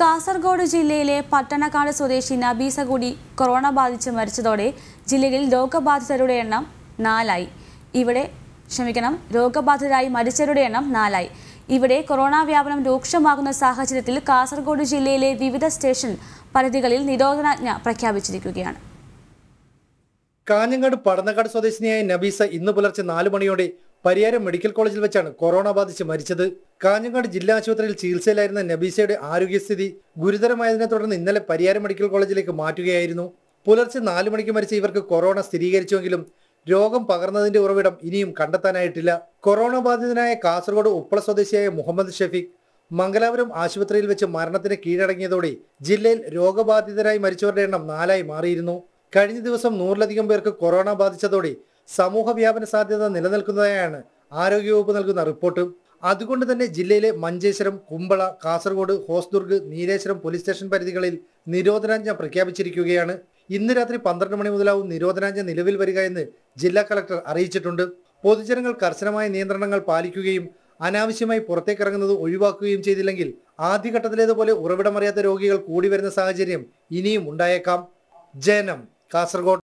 കാസർഗോഡ് ജില്ലയിലെ പട്ടണക്കാട് സ്വദേശി നബീസ കൂടി കൊറോണ ബാധിച്ച് മരിച്ചതോടെ ജില്ലയിൽ രോഗബാധിതരുടെ എണ്ണം നാലായി ഇവിടെ ക്ഷമിക്കണം രോഗബാധിതരായി മരിച്ചവരുടെ എണ്ണം നാലായി ഇവിടെ കൊറോണ വ്യാപനം രൂക്ഷമാകുന്ന സാഹചര്യത്തിൽ കാസർഗോഡ് ജില്ലയിലെ വിവിധ സ്റ്റേഷൻ പരിധികളിൽ നിരോധനാജ്ഞ പ്രഖ്യാപിച്ചിരിക്കുകയാണ് കാഞ്ഞങ്ങാട് പടന്നക്കാട് സ്വദേശിനിയായ നബീസ ഇന്ന് പുലർച്ചെ നാലു മണിയോടെ പരിയാരം മെഡിക്കൽ കോളേജിൽ വെച്ചാണ് കൊറോണ ബാധിച്ച് മരിച്ചത് കാഞ്ഞങ്ങാട് ജില്ലാ ആശുപത്രിയിൽ ചികിത്സയിലായിരുന്ന നബീസയുടെ ആരോഗ്യസ്ഥിതി ഗുരുതരമായതിനെ തുടർന്ന് ഇന്നലെ പരിയാരം മെഡിക്കൽ കോളേജിലേക്ക് മാറ്റുകയായിരുന്നു പുലർച്ചെ നാലു മണിക്ക് മരിച്ച ഇവർക്ക് കൊറോണ സ്ഥിരീകരിച്ചുവെങ്കിലും രോഗം പകർന്നതിന്റെ ഉറവിടം ഇനിയും കണ്ടെത്താനായിട്ടില്ല കൊറോണ ബാധിതനായ കാസർഗോഡ് ഉപ്പള സ്വദേശിയായ മുഹമ്മദ് ഷഫീഖ് മംഗലാപുരം ആശുപത്രിയിൽ വെച്ച് മരണത്തിന് കീഴടങ്ങിയതോടെ ജില്ലയിൽ രോഗബാധിതരായി മരിച്ചവരുടെ എണ്ണം നാലായി മാറിയിരുന്നു കഴിഞ്ഞ ദിവസം നൂറിലധികം പേർക്ക് കൊറോണ ബാധിച്ചതോടെ സമൂഹ വ്യാപന സാധ്യത നിലനിൽക്കുന്നതായാണ് ആരോഗ്യവകുപ്പ് നൽകുന്ന റിപ്പോർട്ട് അതുകൊണ്ട് തന്നെ ജില്ലയിലെ മഞ്ചേശ്വരം കുമ്പള കാസർഗോഡ് ഹോസ്ദുർഗ് നീലേശ്വരം പോലീസ് സ്റ്റേഷൻ പരിധികളിൽ നിരോധനാജ്ഞ പ്രഖ്യാപിച്ചിരിക്കുകയാണ് ഇന്ന് രാത്രി പന്ത്രണ്ട് മണി മുതലാവും നിരോധനാജ്ഞ നിലവിൽ വരിക എന്ന് ജില്ലാ കളക്ടർ അറിയിച്ചിട്ടുണ്ട് പൊതുജനങ്ങൾ കർശനമായ നിയന്ത്രണങ്ങൾ പാലിക്കുകയും അനാവശ്യമായി പുറത്തേക്കിറങ്ങുന്നത് ഒഴിവാക്കുകയും ചെയ്തില്ലെങ്കിൽ ആദ്യഘട്ടത്തിലേതുപോലെ ഉറവിടമറിയാത്ത രോഗികൾ കൂടി വരുന്ന സാഹചര്യം ഇനിയും ഉണ്ടായേക്കാം ജനം കാസർഗോഡ്